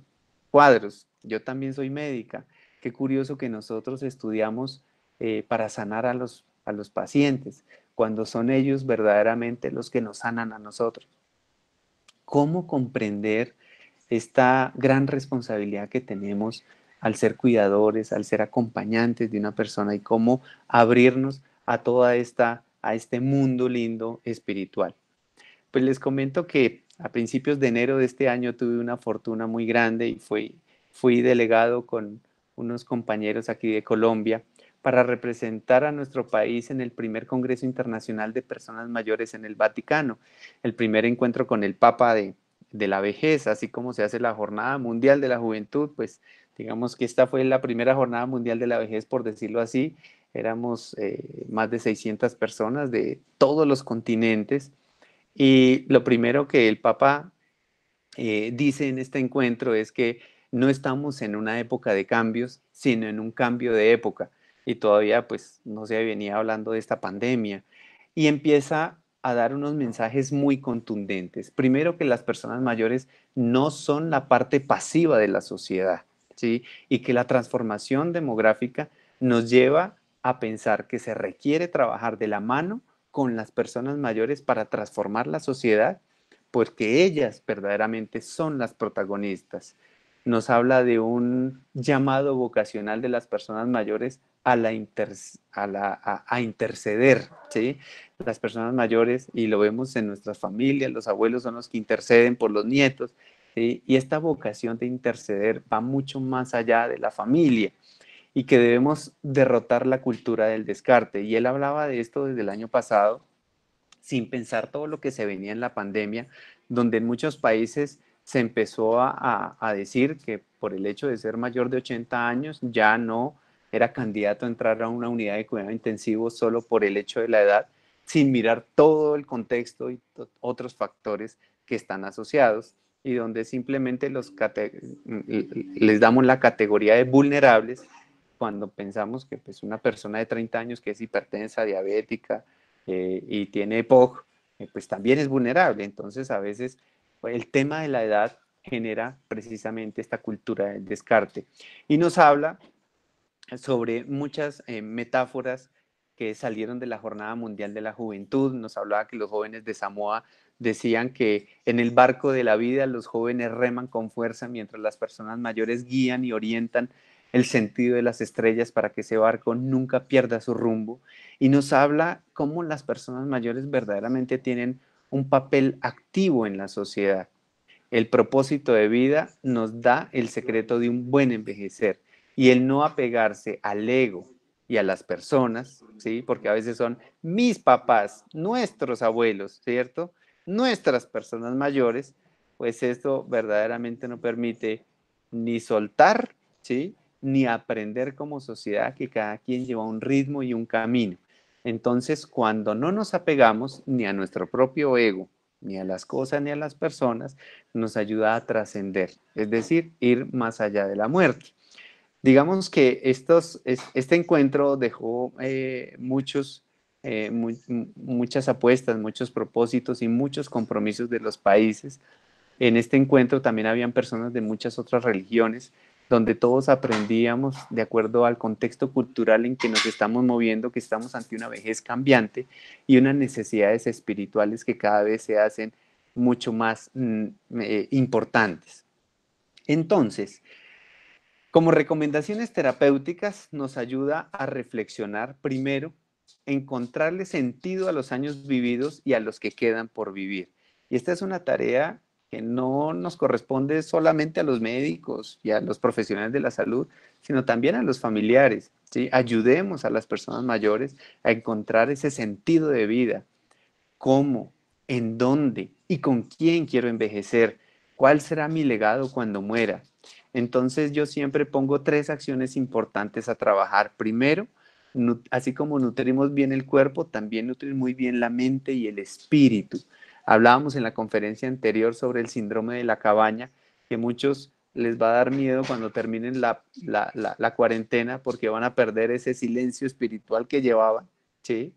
Cuadros, yo también soy médica, qué curioso que nosotros estudiamos eh, para sanar a los pacientes, cuando son ellos verdaderamente los que nos sanan a nosotros cómo comprender esta gran responsabilidad que tenemos al ser cuidadores, al ser acompañantes de una persona y cómo abrirnos a toda esta a este mundo lindo espiritual. Pues les comento que a principios de enero de este año tuve una fortuna muy grande y fui, fui delegado con unos compañeros aquí de Colombia para representar a nuestro país en el primer Congreso Internacional de Personas Mayores en el Vaticano, el primer encuentro con el Papa de, la Vejez, así como se hace la Jornada Mundial de la Juventud, pues digamos que esta fue la primera Jornada Mundial de la Vejez, por decirlo así, éramos eh, más de 600 personas de todos los continentes y lo primero que el Papa eh, dice en este encuentro es que no estamos en una época de cambios, sino en un cambio de época y todavía pues no se venía hablando de esta pandemia. Y empieza a dar unos mensajes muy contundentes. Primero que las personas mayores no son la parte pasiva de la sociedad, ¿sí? Y que la transformación demográfica nos lleva a pensar que se requiere trabajar de la mano con las personas mayores para transformar la sociedad, porque ellas verdaderamente son las protagonistas. Nos habla de un llamado vocacional de las personas mayores a, la a, interceder, ¿sí? Las personas mayores, y lo vemos en nuestras familias, los abuelos son los que interceden por los nietos, Y esta vocación de interceder va mucho más allá de la familia y que debemos derrotar la cultura del descarte. Y él hablaba de esto desde el año pasado, sin pensar todo lo que se venía en la pandemia, donde en muchos países se empezó a, a decir que por el hecho de ser mayor de 80 años ya no era candidato a entrar a una unidad de cuidado intensivo solo por el hecho de la edad, sin mirar todo el contexto y otros factores que están asociados y donde simplemente los les damos la categoría de vulnerables cuando pensamos que pues, una persona de 30 años que es hipertensa, diabética eh, y tiene POG, eh, pues también es vulnerable. Entonces a veces pues, el tema de la edad genera precisamente esta cultura del descarte y nos habla sobre muchas eh, metáforas que salieron de la Jornada Mundial de la Juventud. Nos hablaba que los jóvenes de Samoa decían que en el barco de la vida los jóvenes reman con fuerza mientras las personas mayores guían y orientan el sentido de las estrellas para que ese barco nunca pierda su rumbo. Y nos habla cómo las personas mayores verdaderamente tienen un papel activo en la sociedad. El propósito de vida nos da el secreto de un buen envejecer y el no apegarse al ego y a las personas, ¿sí? Porque a veces son mis papás, nuestros abuelos, ¿cierto? Nuestras personas mayores, pues esto verdaderamente no permite ni soltar, ¿sí? Ni aprender como sociedad que cada quien lleva un ritmo y un camino. Entonces, cuando no nos apegamos ni a nuestro propio ego, ni a las cosas, ni a las personas, nos ayuda a trascender, es decir, ir más allá de la muerte. Digamos que estos, este encuentro dejó eh, muchos, eh, muchas apuestas, muchos propósitos y muchos compromisos de los países. En este encuentro también habían personas de muchas otras religiones, donde todos aprendíamos de acuerdo al contexto cultural en que nos estamos moviendo, que estamos ante una vejez cambiante y unas necesidades espirituales que cada vez se hacen mucho más mm, eh, importantes. Entonces, como recomendaciones terapéuticas nos ayuda a reflexionar primero, encontrarle sentido a los años vividos y a los que quedan por vivir. Y esta es una tarea que no nos corresponde solamente a los médicos y a los profesionales de la salud, sino también a los familiares. Ayudemos a las personas mayores a encontrar ese sentido de vida. ¿Cómo? ¿En dónde? ¿Y con quién quiero envejecer? ¿Cuál será mi legado cuando muera? Entonces yo siempre pongo tres acciones importantes a trabajar. Primero, así como nutrimos bien el cuerpo, también nutrimos muy bien la mente y el espíritu. Hablábamos en la conferencia anterior sobre el síndrome de la cabaña, que muchos les va a dar miedo cuando terminen la, cuarentena porque van a perder ese silencio espiritual que llevaban, ¿sí?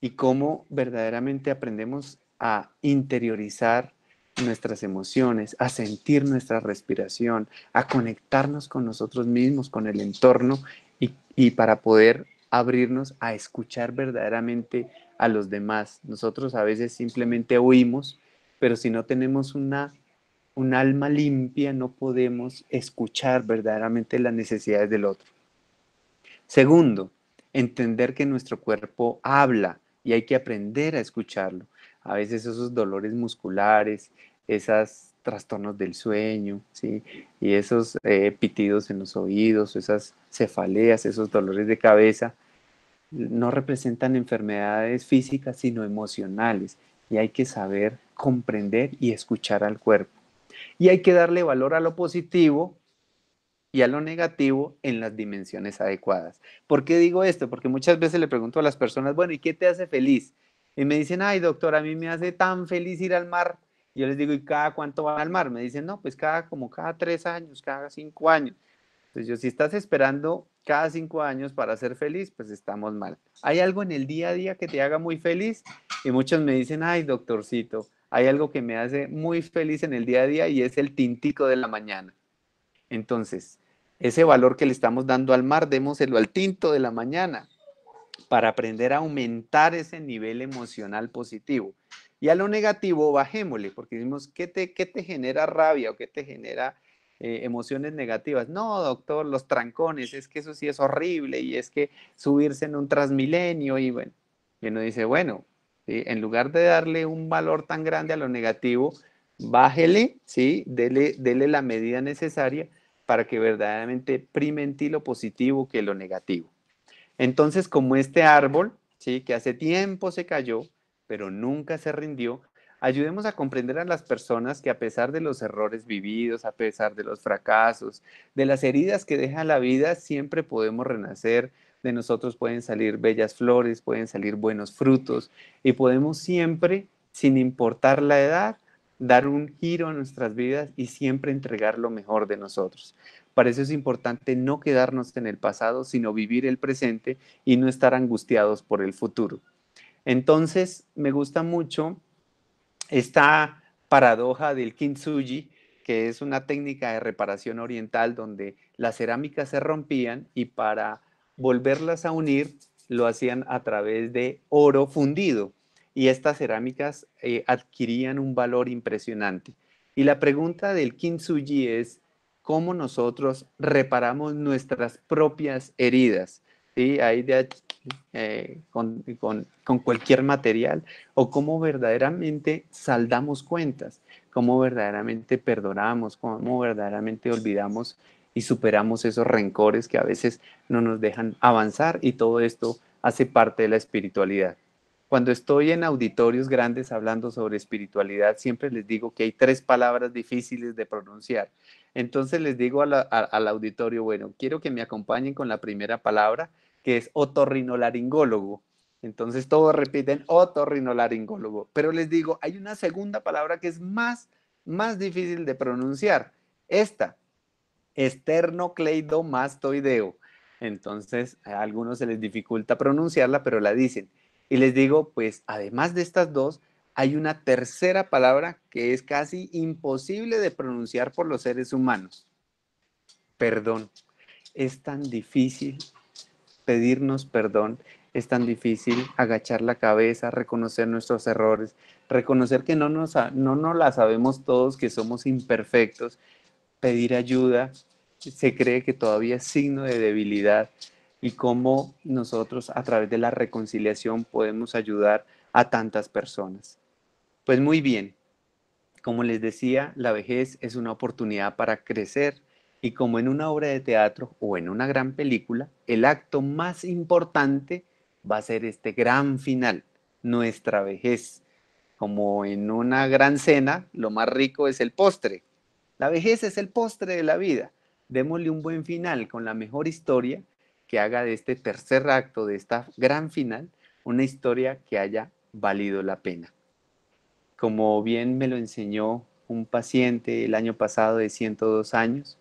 Y cómo verdaderamente aprendemos a interiorizar nuestras emociones, a sentir nuestra respiración, a conectarnos con nosotros mismos, con el entorno y, para poder abrirnos a escuchar verdaderamente a los demás. Nosotros a veces simplemente oímos, pero si no tenemos una un alma limpia no podemos escuchar verdaderamente las necesidades del otro. Segundo, entender que nuestro cuerpo habla y hay que aprender a escucharlo a veces esos dolores musculares, esos trastornos del sueño, ¿sí? Y esos eh, pitidos en los oídos, esas cefaleas, esos dolores de cabeza, no representan enfermedades físicas, sino emocionales. Y hay que saber comprender y escuchar al cuerpo. Y hay que darle valor a lo positivo y a lo negativo en las dimensiones adecuadas. ¿Por qué digo esto? Porque muchas veces le pregunto a las personas, bueno, ¿y qué te hace feliz? Y me dicen, ay, doctor, a mí me hace tan feliz ir al mar. yo les digo, ¿y cada cuánto van al mar? Me dicen, no, pues cada como cada tres años, cada cinco años. Entonces yo, si estás esperando cada cinco años para ser feliz, pues estamos mal. ¿Hay algo en el día a día que te haga muy feliz? Y muchos me dicen, ay, doctorcito, hay algo que me hace muy feliz en el día a día y es el tintico de la mañana. Entonces, ese valor que le estamos dando al mar, démoselo al tinto de la mañana para aprender a aumentar ese nivel emocional positivo. Y a lo negativo bajémosle, porque decimos, ¿qué te, te genera rabia o qué te genera eh, emociones negativas? No, doctor, los trancones, es que eso sí es horrible y es que subirse en un transmilenio y bueno, y uno dice, bueno, en lugar de darle un valor tan grande a lo negativo, bájele, ¿sí? dele la medida necesaria para que verdaderamente prime en ti lo positivo que lo negativo. Entonces, como este árbol, ¿sí? que hace tiempo se cayó, pero nunca se rindió, ayudemos a comprender a las personas que a pesar de los errores vividos, a pesar de los fracasos, de las heridas que deja la vida, siempre podemos renacer, de nosotros pueden salir bellas flores, pueden salir buenos frutos y podemos siempre, sin importar la edad, dar un giro a nuestras vidas y siempre entregar lo mejor de nosotros. Para eso es importante no quedarnos en el pasado, sino vivir el presente y no estar angustiados por el futuro. Entonces, me gusta mucho esta paradoja del kintsugi, que es una técnica de reparación oriental donde las cerámicas se rompían y para volverlas a unir lo hacían a través de oro fundido y estas cerámicas eh, adquirían un valor impresionante. Y la pregunta del kintsugi es, cómo nosotros reparamos nuestras propias heridas. Eh, con, con, cualquier material o cómo verdaderamente saldamos cuentas, cómo verdaderamente perdonamos, cómo verdaderamente olvidamos y superamos esos rencores que a veces no nos dejan avanzar y todo esto hace parte de la espiritualidad. Cuando estoy en auditorios grandes hablando sobre espiritualidad, siempre les digo que hay tres palabras difíciles de pronunciar entonces les digo al auditorio, bueno, quiero que me acompañen con la primera palabra, que es otorrinolaringólogo. Entonces todos repiten otorrinolaringólogo. Pero les digo, hay una segunda palabra que es más, más difícil de pronunciar. Esta, esternocleidomastoideo. Entonces a algunos se les dificulta pronunciarla, pero la dicen. Y les digo, pues además de estas dos, hay una tercera palabra que es casi imposible de pronunciar por los seres humanos. Perdón. Es tan difícil pedirnos perdón, es tan difícil agachar la cabeza, reconocer nuestros errores, reconocer que no nos, no la sabemos todos, que somos imperfectos, pedir ayuda, se cree que todavía es signo de debilidad y cómo nosotros a través de la reconciliación podemos ayudar a tantas personas. Pues muy bien, como les decía, la vejez es una oportunidad para crecer y como en una obra de teatro o en una gran película, el acto más importante va a ser este gran final, nuestra vejez. Como en una gran cena, lo más rico es el postre. La vejez es el postre de la vida. Démosle un buen final con la mejor historia que haga de este tercer acto, de esta gran final, una historia que haya valido la pena como bien me lo enseñó un paciente el año pasado de 102 años,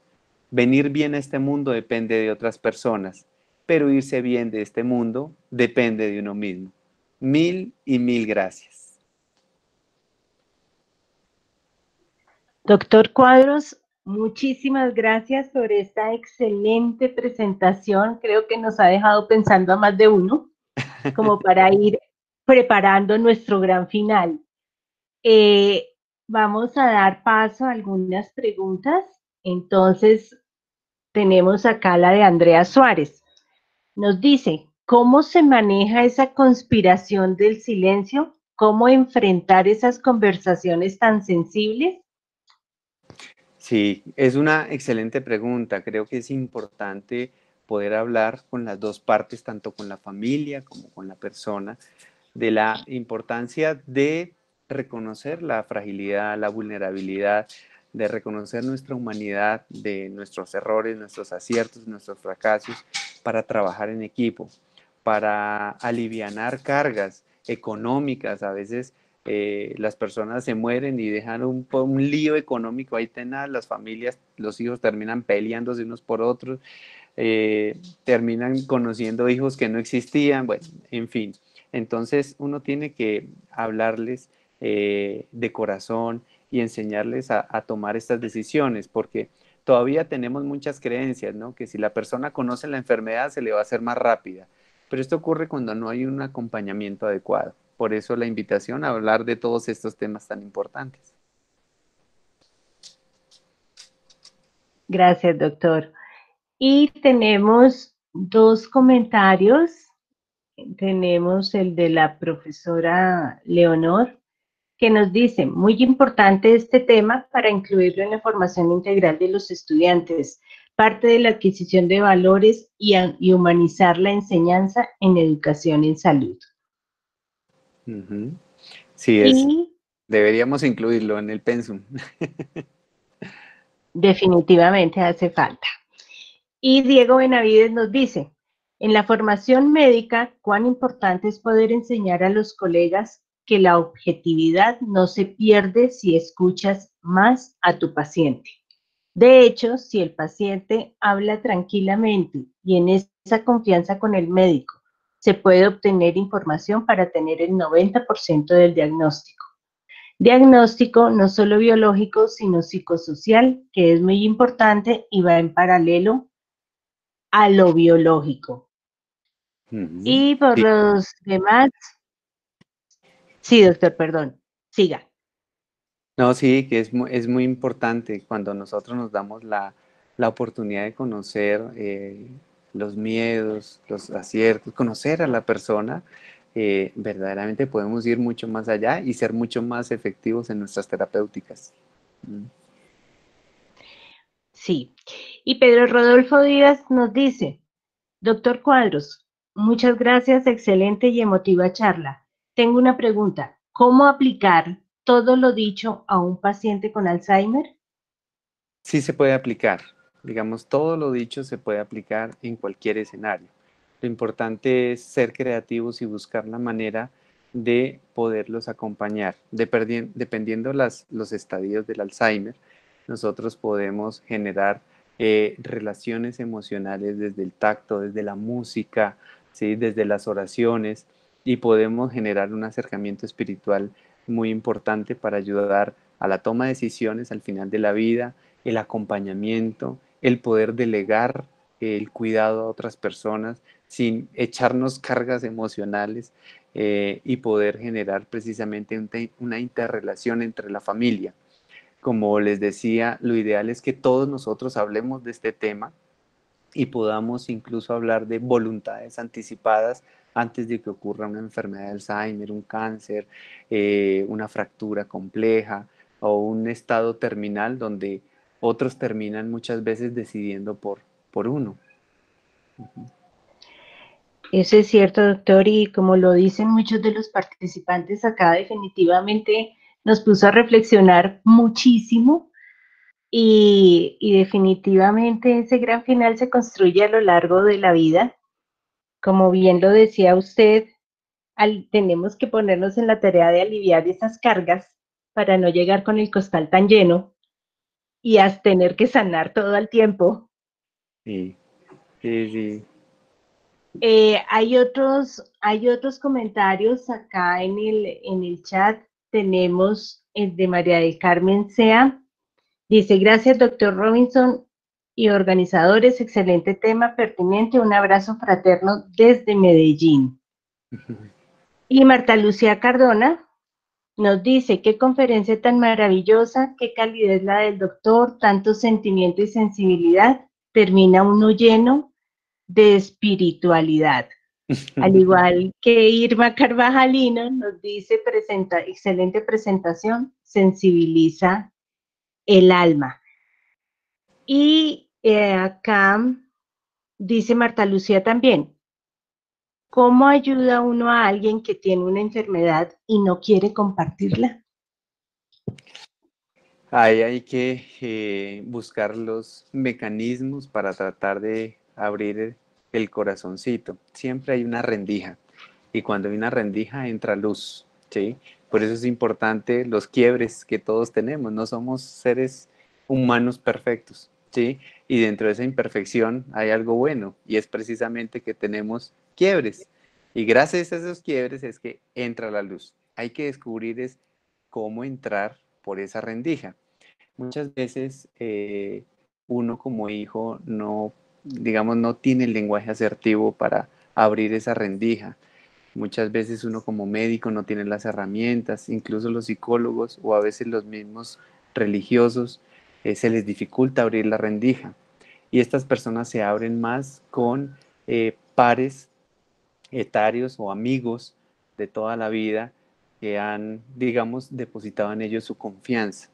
venir bien a este mundo depende de otras personas, pero irse bien de este mundo depende de uno mismo. Mil y mil gracias. Doctor Cuadros, muchísimas gracias por esta excelente presentación. Creo que nos ha dejado pensando a más de uno, como para ir preparando nuestro gran final. Eh, vamos a dar paso a algunas preguntas. Entonces, tenemos acá la de Andrea Suárez. Nos dice, ¿cómo se maneja esa conspiración del silencio? ¿Cómo enfrentar esas conversaciones tan sensibles? Sí, es una excelente pregunta. Creo que es importante poder hablar con las dos partes, tanto con la familia como con la persona, de la importancia de reconocer la fragilidad, la vulnerabilidad, de reconocer nuestra humanidad, de nuestros errores, nuestros aciertos, nuestros fracasos, para trabajar en equipo, para aliviar cargas económicas. A veces eh, las personas se mueren y dejan un, lío económico ahí tenaz, las familias, los hijos terminan peleándose unos por otros, eh, terminan conociendo hijos que no existían, bueno, en fin. Entonces uno tiene que hablarles eh, de corazón y enseñarles a, a, tomar estas decisiones, porque todavía tenemos muchas creencias, ¿no? Que si la persona conoce la enfermedad se le va a hacer más rápida, pero esto ocurre cuando no hay un acompañamiento adecuado. Por eso la invitación a hablar de todos estos temas tan importantes. Gracias, doctor. Y tenemos dos comentarios. Tenemos el de la profesora Leonor que nos dice, muy importante este tema para incluirlo en la formación integral de los estudiantes, parte de la adquisición de valores y, humanizar la enseñanza en educación en salud. Sí, deberíamos incluirlo en el pensum. definitivamente hace falta. Y Diego Benavides nos dice, en la formación médica, cuán importante es poder enseñar a los colegas que la objetividad no se pierde si escuchas más a tu paciente. De hecho, si el paciente habla tranquilamente y en esa confianza con el médico, se puede obtener información para tener el 90% del diagnóstico. Diagnóstico no solo biológico, sino psicosocial, que es muy importante y va en paralelo a lo biológico. Y por los demás, Sí, doctor, perdón. Siga. No, sí, que es, es muy importante cuando nosotros nos damos la, oportunidad de conocer eh, los miedos, los aciertos, conocer a la persona, eh, verdaderamente podemos ir mucho más allá y ser mucho más efectivos en nuestras terapéuticas. Mm. Sí. Y Pedro Rodolfo Díaz nos dice, doctor Cuadros, muchas gracias, excelente y emotiva charla. Tengo una pregunta. ¿Cómo aplicar todo lo dicho a un paciente con Alzheimer? Sí se puede aplicar. Digamos, todo lo dicho se puede aplicar en cualquier escenario. Lo importante es ser creativos y buscar la manera de poderlos acompañar. dependiendo las, los estadios del Alzheimer, nosotros podemos generar eh, relaciones emocionales desde el tacto, desde la música, ¿sí? desde las oraciones y podemos generar un acercamiento espiritual muy importante para ayudar a la toma de decisiones al final de la vida, el acompañamiento, el poder delegar el cuidado a otras personas sin echarnos cargas emocionales eh, y poder generar precisamente una interrelación entre la familia. Como les decía, lo ideal es que todos nosotros hablemos de este tema y podamos incluso hablar de voluntades anticipadas antes de que ocurra una enfermedad de Alzheimer, un cáncer, eh, una fractura compleja o un estado terminal donde otros terminan muchas veces decidiendo por, por uno. Eso es cierto, doctor, y como lo dicen muchos de los participantes acá, definitivamente nos puso a reflexionar muchísimo y definitivamente ese gran final se construye a lo largo de la vida como bien lo decía usted, tenemos que ponernos en la tarea de aliviar esas cargas para no llegar con el costal tan lleno y hasta tener que sanar todo el tiempo. Sí, sí, sí. Eh, hay, otros, hay otros comentarios acá en el, en el chat. Tenemos el de María del Carmen Sea. Dice, gracias, doctor Robinson y organizadores. Excelente tema, pertinente. Un abrazo fraterno desde Medellín. Y Marta Lucía Cardona nos dice, qué conferencia tan maravillosa, qué calidez la del doctor, tanto sentimiento y sensibilidad. Termina uno lleno de espiritualidad. Al igual que Irma Carvajalina nos dice, presenta, excelente presentación, sensibiliza el alma. Y eh, acá dice Marta Lucía también, ¿cómo ayuda uno a alguien que tiene una enfermedad y no quiere compartirla? Ahí hay que eh, buscar los mecanismos para tratar de abrir el corazoncito. Siempre hay una rendija y cuando hay una rendija entra luz, ¿sí? Por eso es importante los quiebres que todos tenemos. No somos seres humanos perfectos. Y dentro de esa imperfección hay algo bueno y es precisamente que tenemos quiebres. Y gracias a esos quiebres es que entra la luz. Hay que descubrir cómo entrar por esa rendija. Muchas veces eh, uno como hijo no, digamos, no tiene el lenguaje asertivo para abrir esa rendija. Muchas veces uno como médico no tiene las herramientas, incluso los psicólogos o a veces los mismos religiosos eh, se les dificulta abrir la rendija. Y estas personas se abren más con eh, pares etarios o amigos de toda la vida que han, digamos, depositado en ellos su confianza.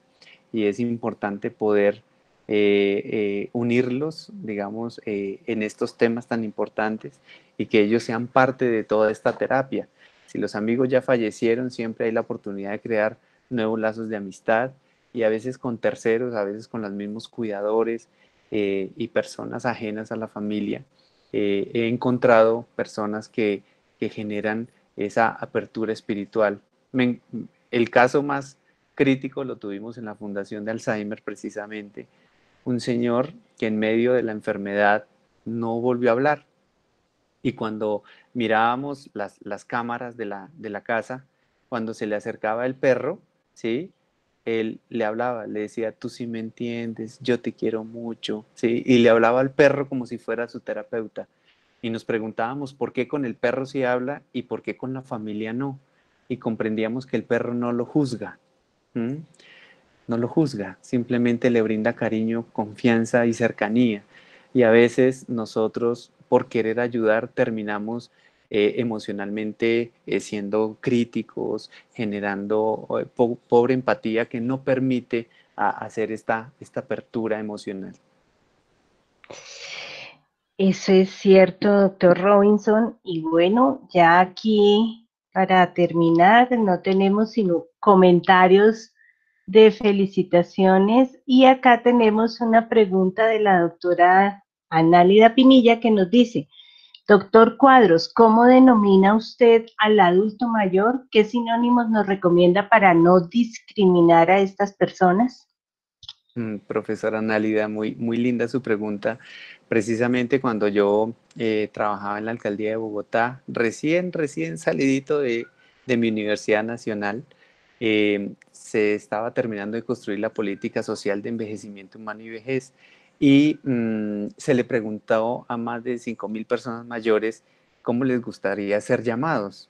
Y es importante poder eh, unirlos, digamos, en estos temas tan importantes y que ellos sean parte de toda esta terapia. Si los amigos ya fallecieron, siempre hay la oportunidad de crear nuevos lazos de amistad y a veces con terceros, a veces con los mismos cuidadores eh, y personas ajenas a la familia. Eh, he encontrado personas que, generan esa apertura espiritual. el caso más crítico lo tuvimos en la Fundación de Alzheimer precisamente. Un señor que en medio de la enfermedad no volvió a hablar. Y cuando mirábamos las, cámaras de la, de la casa, cuando se le acercaba el perro, ¿sí? él le hablaba, le decía, tú sí me entiendes, yo te quiero mucho, ¿sí? Y le hablaba al perro como si fuera su terapeuta. Y nos preguntábamos por qué con el perro sí habla y por qué con la familia no. Y comprendíamos que el perro no lo juzga, no lo juzga, simplemente le brinda cariño, confianza y cercanía. Y a veces nosotros, por querer ayudar, terminamos eh, emocionalmente eh, siendo críticos, generando eh, pobre empatía que no permite hacer esta apertura emocional. Eso es cierto, doctor Robinson. Y bueno, ya aquí para terminar, no tenemos sino comentarios de felicitaciones. Y acá tenemos una pregunta de la doctora Análida Pinilla que nos dice, Doctor Cuadros, ¿cómo denomina usted al adulto mayor? ¿Qué sinónimos nos recomienda para no discriminar a estas personas? Mm, profesora Nálida, muy, muy linda su pregunta. Precisamente cuando yo eh, trabajaba en la alcaldía de Bogotá, recién, recién salidito de, mi Universidad Nacional, eh, se estaba terminando de construir la política social de envejecimiento humano y vejez y mm, se le preguntó a más de 5.000 personas mayores cómo les gustaría ser llamados.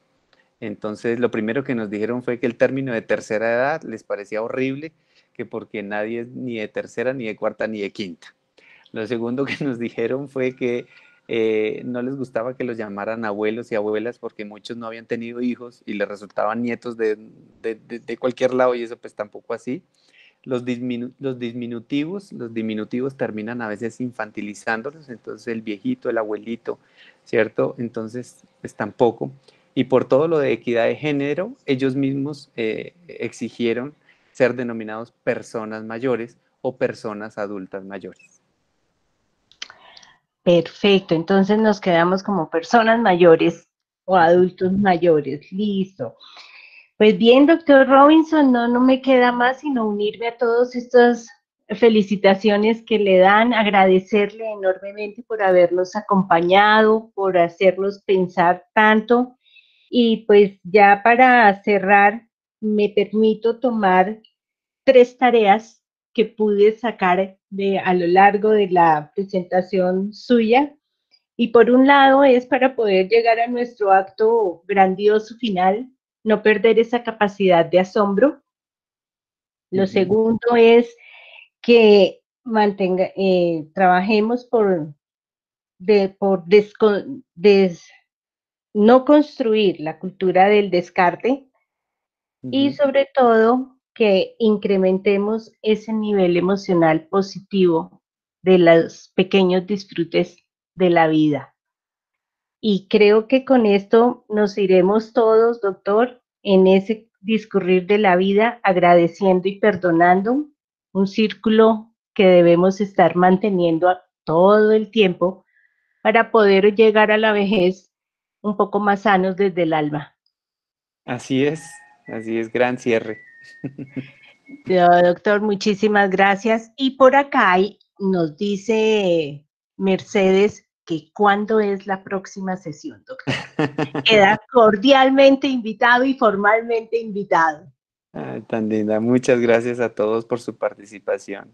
Entonces, lo primero que nos dijeron fue que el término de tercera edad les parecía horrible, que porque nadie es ni de tercera, ni de cuarta, ni de quinta. Lo segundo que nos dijeron fue que eh, no les gustaba que los llamaran abuelos y abuelas porque muchos no habían tenido hijos y les resultaban nietos de cualquier lado y eso pues tampoco así los, disminutivos, diminutivos terminan a veces infantilizándolos, entonces el viejito, el abuelito, ¿cierto? Entonces, pues tampoco. Y por todo lo de equidad de género, ellos mismos eh, exigieron ser denominados personas mayores o personas adultas mayores. Perfecto, entonces nos quedamos como personas mayores o adultos mayores, listo. Pues bien, doctor Robinson, no, no me queda más sino unirme a todas estas felicitaciones que le dan, agradecerle enormemente por habernos acompañado, por hacernos pensar tanto. Y pues ya para cerrar, me permito tomar tres tareas que pude sacar de, a lo largo de la presentación suya. Y por un lado es para poder llegar a nuestro acto grandioso final, no perder esa capacidad de asombro. Lo segundo es que mantenga, eh, trabajemos por, por no construir la cultura del descarte y sobre todo que incrementemos ese nivel emocional positivo de los pequeños disfrutes de la vida. Y creo que con esto nos iremos todos, doctor, en ese discurrir de la vida agradeciendo y perdonando, un círculo que debemos estar manteniendo todo el tiempo para poder llegar a la vejez un poco más sanos desde el alma. Así es, así es, gran cierre. doctor, muchísimas gracias. Y por acá nos dice Mercedes, que cuándo es la próxima sesión, doctor. Queda cordialmente invitado y formalmente invitado. Ah, tan Muchas gracias a todos por su participación.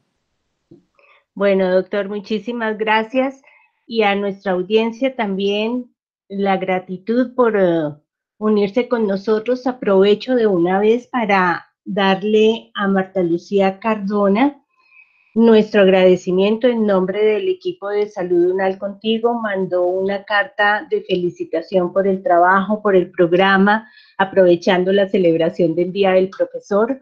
Bueno, doctor, muchísimas gracias. Y a nuestra audiencia también la gratitud por eh, unirse con nosotros. Aprovecho de una vez para darle a Marta Lucía Cardona nuestro agradecimiento en nombre del equipo de Salud Unal Contigo mandó una carta de felicitación por el trabajo, por el programa, aprovechando la celebración del Día del Profesor.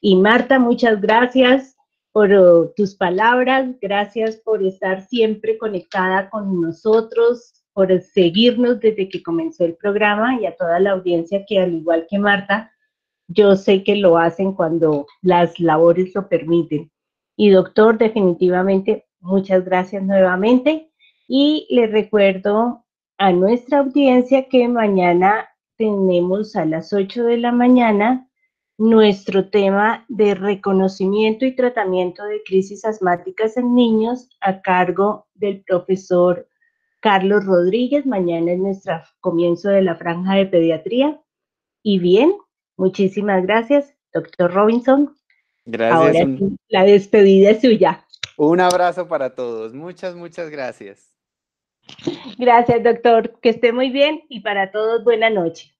Y Marta, muchas gracias por oh, tus palabras, gracias por estar siempre conectada con nosotros, por seguirnos desde que comenzó el programa y a toda la audiencia que al igual que Marta, yo sé que lo hacen cuando las labores lo permiten. Y doctor, definitivamente, muchas gracias nuevamente. Y le recuerdo a nuestra audiencia que mañana tenemos a las 8 de la mañana nuestro tema de reconocimiento y tratamiento de crisis asmáticas en niños a cargo del profesor Carlos Rodríguez. Mañana es nuestro comienzo de la franja de pediatría. Y bien, muchísimas gracias, doctor Robinson. Gracias. Ahora la despedida es suya. Un abrazo para todos. Muchas, muchas gracias. Gracias, doctor. Que esté muy bien y para todos buena noche.